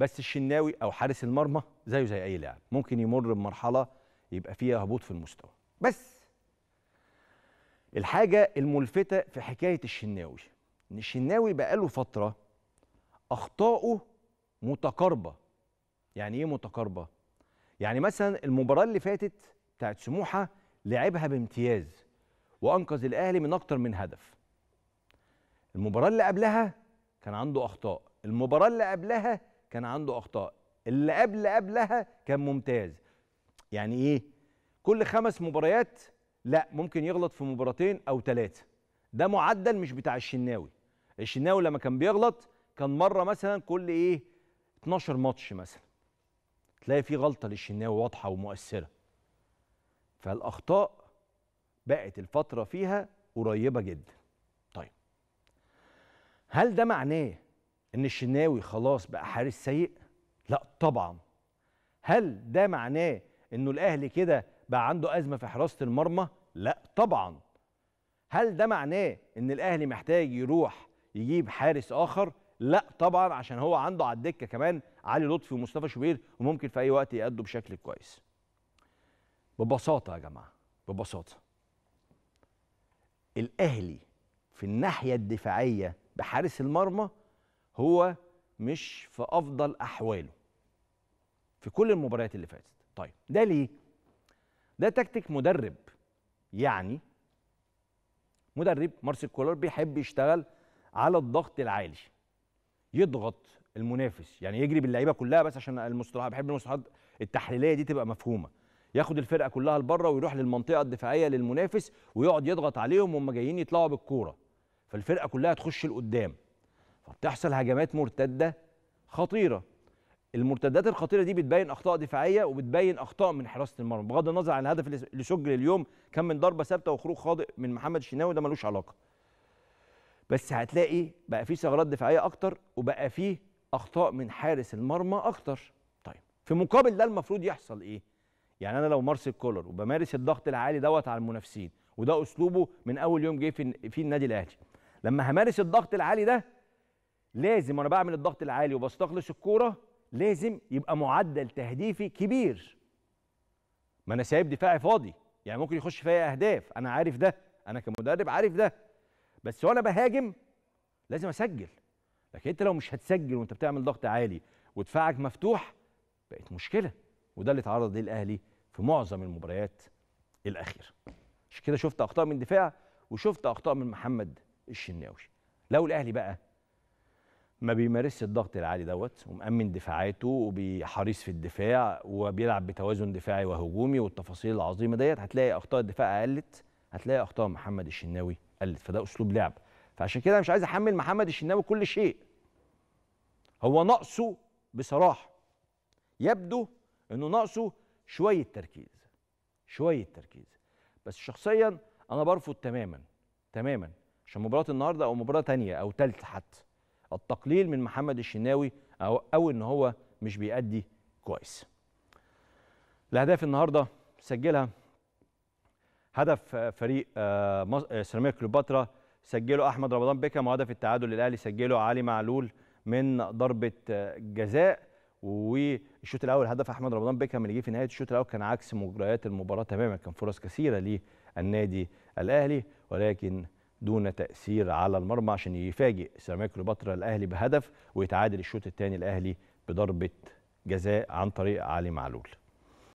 بس الشناوي او حارس المرمى زيه زي اي لاعب ممكن يمر بمرحله يبقى فيها هبوط في المستوى بس الحاجه الملفته في حكايه الشناوي ان الشناوي بقاله فتره اخطائه متقاربه يعني ايه متقاربه يعني مثلا المباراه اللي فاتت بتاعت سموحه لعبها بامتياز وانقذ الاهلي من اكتر من هدف المباراه اللي قبلها كان عنده اخطاء المباراه اللي قبلها كان عنده اخطاء اللي قبل قبلها كان ممتاز يعني ايه كل خمس مباريات لا ممكن يغلط في مباراتين او ثلاثه ده معدل مش بتاع الشناوي الشناوي لما كان بيغلط كان مره مثلا كل ايه 12 ماتش مثلا تلاقي في غلطه للشناوي واضحه ومؤثره فالاخطاء بقت الفتره فيها قريبه جدا طيب هل ده معناه ان الشناوي خلاص بقى حارس سيء لا طبعا هل ده معناه انه الاهلي كده بقى عنده ازمه في حراسه المرمى لا طبعا هل ده معناه ان الاهلي محتاج يروح يجيب حارس اخر لا طبعا عشان هو عنده على الدكه كمان علي لطفي ومصطفى شوبير وممكن في اي وقت يأدوا بشكل كويس ببساطه يا جماعه ببساطه الاهلي في الناحيه الدفاعيه بحارس المرمى هو مش في افضل احواله في كل المباريات اللي فاتت طيب ده ليه ده تكتيك مدرب يعني مدرب مارسيل كولر بيحب يشتغل على الضغط العالي يضغط المنافس يعني يجري باللعيبه كلها بس عشان المصطلح بحب المصطلحات التحليليه دي تبقى مفهومه ياخد الفرقه كلها لبره ويروح للمنطقه الدفاعيه للمنافس ويقعد يضغط عليهم وهم جايين يطلعوا بالكوره فالفرقه كلها تخش لقدام تحصل هجمات مرتده خطيره المرتدات الخطيره دي بتبين اخطاء دفاعيه وبتبين اخطاء من حراسه المرمى بغض النظر عن الهدف اللي سجل اليوم كان من ضربه ثابته وخروج خاطئ من محمد الشناوي ده ملوش علاقه بس هتلاقي بقى فيه ثغرات دفاعيه اكتر وبقى فيه اخطاء من حارس المرمى اكتر طيب في مقابل ده المفروض يحصل ايه يعني انا لو مارسيل كولر وبمارس الضغط العالي دوت على المنافسين وده اسلوبه من اول يوم جه في النادي الاهلي لما همارس الضغط العالي ده لازم وانا بعمل الضغط العالي وبستخلص الكوره لازم يبقى معدل تهديفي كبير ما انا سايب دفاعي فاضي يعني ممكن يخش فيا اهداف انا عارف ده انا كمدرب عارف ده بس وانا بهاجم لازم اسجل لكن انت لو مش هتسجل وانت بتعمل ضغط عالي ودفاعك مفتوح بقت مشكله وده اللي اتعرض ليه الاهلي في معظم المباريات الاخيره عشان كده شفت اخطاء من دفاع وشفت اخطاء من محمد الشناوي لو الاهلي بقى ما بيمارسش الضغط العالي دوت ومأمن دفاعاته وحريص في الدفاع وبيلعب بتوازن دفاعي وهجومي والتفاصيل العظيمه ديت هتلاقي اخطاء الدفاع قلت هتلاقي اخطاء محمد الشناوي قلت فده اسلوب لعب فعشان كده مش عايز احمل محمد الشناوي كل شيء هو ناقصه بصراحه يبدو انه ناقصه شويه تركيز شويه تركيز بس شخصيا انا برفض تماما تماما عشان مباراه النهارده او مباراه تانية او ثالثه حتى التقليل من محمد الشناوي أو, أو إن هو مش بيأدي كويس الأهداف النهاردة سجلها هدف فريق آه، آه، سيراميكا كليوباترا سجله أحمد رمضان بيكا وهدف التعادل للأهلي سجله علي معلول من ضربة آه، جزاء والشوط الاول هدف احمد رمضان بيكهام اللي جه في نهايه الشوط الاول كان عكس مجريات المباراه تماما كان فرص كثيره للنادي الاهلي ولكن دون تاثير على المرمى عشان يفاجئ سيراميكا كليوباترا الاهلي بهدف ويتعادل الشوط الثاني الاهلي بضربه جزاء عن طريق علي معلول